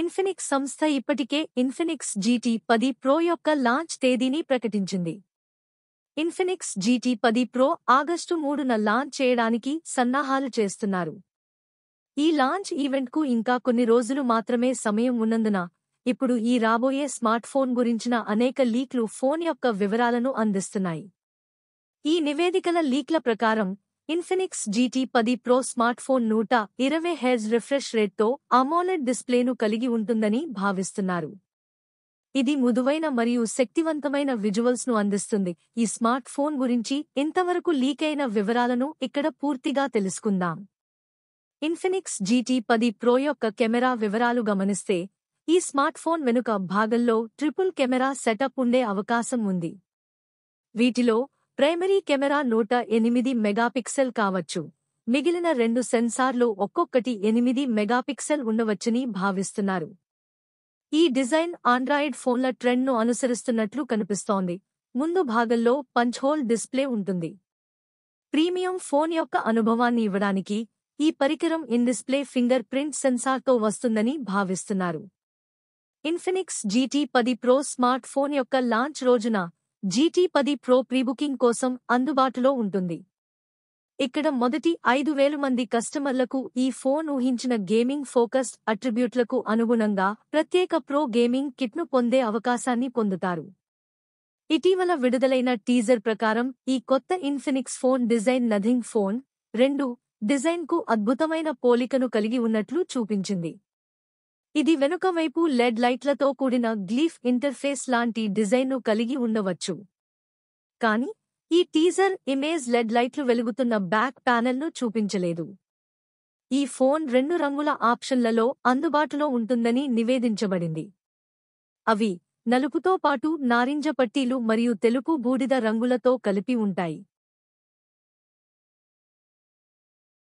Infinix సంస్థ ఇప్పటికే Infinix GT పది ప్రో యొక్క లాంచ్ తేదీని ప్రకటించింది ఇన్ఫినిక్స్ జీటీ పది ప్రో ఆగస్టు మూడున లాంచ్ చేయడానికి సన్నాహాలు చేస్తున్నారు ఈ లాంచ్ ఈవెంట్కు ఇంకా కొన్ని రోజులు మాత్రమే సమయం ఉన్నందున ఇప్పుడు ఈ రాబోయే స్మార్ట్ఫోన్ గురించిన అనేక లీక్లు ఫోన్ యొక్క వివరాలను అందిస్తున్నాయి ఈ నివేదికల లీక్ల ప్రకారం ఇన్ఫినిక్స్ జీటీ పది ప్రో స్మార్ట్ఫోన్ నూట ఇరవై హెజ్ రిఫ్రెష్ రేట్తో అమోలెడ్ డిస్ప్లేను కలిగి ఉంటుందని భావిస్తున్నారు ఇది మృదువైన మరియు శక్తివంతమైన విజువల్స్ను అందిస్తుంది ఈ స్మార్ట్ ఫోన్ గురించి ఇంతవరకు లీకైన వివరాలను ఇక్కడ పూర్తిగా తెలుసుకుందాం ఇన్ఫినిక్స్ జీటీ పది ప్రో యొక్క కెమెరా వివరాలు గమనిస్తే ఈ స్మార్ట్ ఫోన్ వెనుక భాగంలో ట్రిపుల్ కెమెరా సెటప్ ఉండే అవకాశం ఉంది వీటిలో ప్రైమరీ కెమెరా నూట ఎనిమిది మెగాపిక్సెల్ కావచ్చు మిగిలిన రెండు సెన్సార్లు ఒక్కొక్కటి ఎనిమిది మెగాపిక్సెల్ ఉండవచ్చని భావిస్తున్నారు ఈ డిజైన్ ఆండ్రాయిడ్ ఫోన్ల ట్రెండ్ను అనుసరిస్తున్నట్లు కనిపిస్తోంది ముందు భాగంలో పంచ్హోల్ డిస్ప్లే ఉంటుంది ప్రీమియం ఫోన్ యొక్క అనుభవాన్ని ఇవ్వడానికి ఈ పరికరం ఇన్ డిస్ప్లే ఫింగర్ ప్రింట్ సెన్సార్తో వస్తుందని భావిస్తున్నారు ఇన్ఫినిక్స్ జీటీ పది ప్రో స్మార్ట్ ఫోన్ యొక్క లాంచ్ రోజున జీటీ పది ప్రో ప్రీబుకింగ్ కోసం అందుబాటులో ఉంటుంది ఇక్కడ మొదటి ఐదు వేల మంది కస్టమర్లకు ఈ ఫోన్ ఊహించిన గేమింగ్ ఫోకస్డ్ అట్రిబ్యూట్లకు అనుగుణంగా ప్రత్యేక ప్రో గేమింగ్ కిట్ను పొందే అవకాశాన్ని పొందుతారు ఇటీవల విడుదలైన టీజర్ ప్రకారం ఈ కొత్త Infinix phone design Nothing phone రెండు డిజైన్కు అద్భుతమైన పోలికను కలిగి ఉన్నట్లు చూపించింది ఇది వెనుక వైపు లెడ్ లైట్లతో కూడిన గ్లీఫ్ ఇంటర్ఫేస్ లాంటి డిజైన్ను కలిగి ఉండవచ్చు కాని ఈ టీజర్ ఇమేజ్ లెడ్ లైట్లు వెలుగుతున్న బ్యాక్ ప్యానెల్ను చూపించలేదు ఈ ఫోన్ రెండు రంగుల ఆప్షన్లలో అందుబాటులో ఉంటుందని నివేదించబడింది అవి నలుపుతో పాటు నారింజ పట్టీలు మరియు తెలుపు బూడిద రంగులతో కలిపి ఉంటాయి